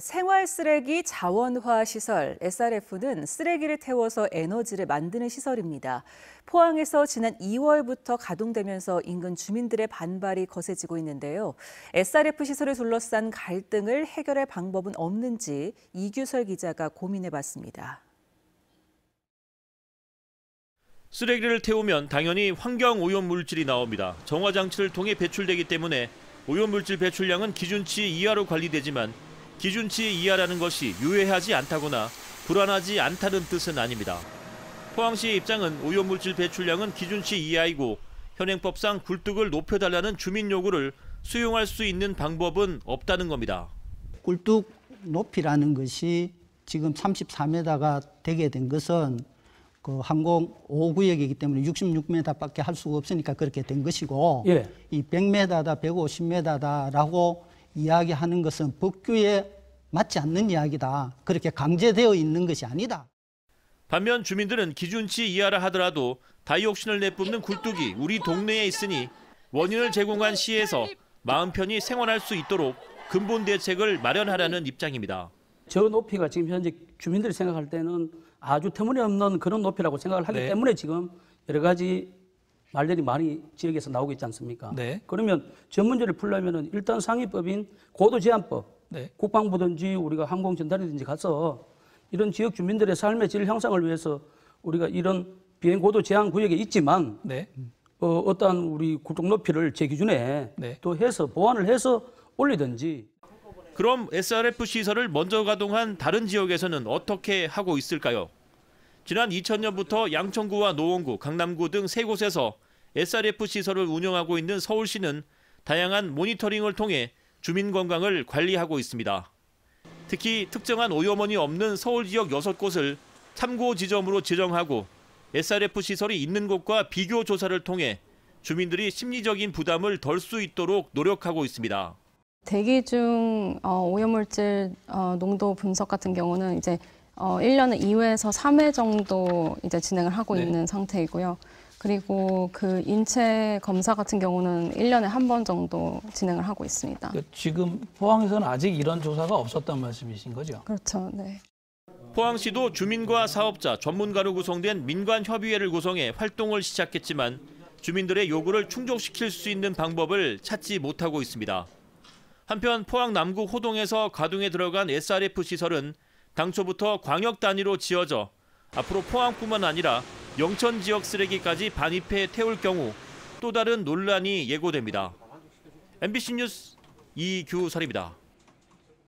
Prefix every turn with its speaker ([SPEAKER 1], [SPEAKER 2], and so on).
[SPEAKER 1] 생활 쓰레기 자원화 시설 SRF는 쓰레기를 태워서 에너지를 만드는 시설입니다. 포항에서 지난 2월부터 가동되면서 인근 주민들의 반발이 거세지고 있는데요. SRF 시설을 둘러싼 갈등을 해결할 방법은 없는지 이규설 기자가 고민해 봤습니다.
[SPEAKER 2] 쓰레기를 태우면 당연히 환경 오염 물질이 나옵니다. 정화 장치를 통해 배출되기 때문에 오염 물질 배출량은 기준치 이하로 관리되지만 기준치 이하라는 것이 유해하지 않다거나 불안하지 않다는 뜻은 아닙니다. 포항시의 입장은 오염물질 배출량은 기준치 이하이고 현행법상 굴뚝을 높여달라는 주민 요구를 수용할 수 있는 방법은 없다는 겁니다.
[SPEAKER 3] 굴뚝 높이라는 것이 지금 34m가 되게 된 것은 그 항공 5구역이기 때문에 66m밖에 할 수가 없으니까 그렇게 된 것이고 예. 이 100m다 150m다라고 이야기하는 것은 법규에 맞지 않는 이야기다. 그렇게 강제되어 있는 것이 아니다.
[SPEAKER 2] 반면 주민들은 기준치 이하라 하더라도 다이옥신을 내뿜는 굴뚝이 우리 동네에 있으니 원인을 제공한 시에서 마음 편히 생활할 수 있도록 근본 대책을 마련하라는 입장입니다.
[SPEAKER 1] 저 높이가 지금 현재 주민들이 생각할 때는 아주 터무니없는 그런 높이라고 생각을 하기 네. 때문에 지금 여러 가지 말들이 많이 지역에서 나오고 있지 않습니까? 네. 그러면 전 문제를 풀려면 일단 상위법인 고도 제한법, 네. 국방부든지 우리가 항공 전단이든지 가서 이런 지역 주민들의 삶의 질 향상을 위해서 우리가 이런 비행 고도 제한 구역에 있지만 네. 어, 어떠한 우리 굴뚝 높이를 제 기준에 네. 또 해서 보완을 해서 올리든지.
[SPEAKER 2] 그럼 SRF 시설을 먼저 가동한 다른 지역에서는 어떻게 하고 있을까요? 지난 2000년부터 양천구와 노원구, 강남구 등 세 곳에서 SRF 시설을 운영하고 있는 서울시는 다양한 모니터링을 통해 주민 건강을 관리하고 있습니다. 특히 특정한 오염원이 없는 서울 지역 6곳을 참고 지점으로 지정하고 SRF 시설이 있는 곳과 비교 조사를 통해 주민들이 심리적인 부담을 덜 수 있도록 노력하고 있습니다.
[SPEAKER 3] 대기 중 어,
[SPEAKER 1] 오염물질 어, 농도 분석 같은 경우는 이제 어, 1년에 2회에서 3회 정도 이제 진행을 하고 네. 있는 상태이고요. 그리고 그 인체 검사 같은 경우는 1년에 한 번 정도 진행을 하고 있습니다. 그러니까
[SPEAKER 2] 지금 포항에서는 아직 이런 조사가 없었단 말씀이신 거죠?
[SPEAKER 1] 그렇죠. 네.
[SPEAKER 2] 포항시도 주민과 사업자, 전문가로 구성된 민관 협의회를 구성해 활동을 시작했지만 주민들의 요구를 충족시킬 수 있는 방법을 찾지 못하고 있습니다. 한편 포항 남구 호동에서 가동에 들어간 SRF 시설은 당초부터 광역 단위로 지어져 앞으로 포항뿐만 아니라 영천 지역 쓰레기까지 반입해 태울 경우 또 다른 논란이 예고됩니다. MBC 뉴스 이규설입니다.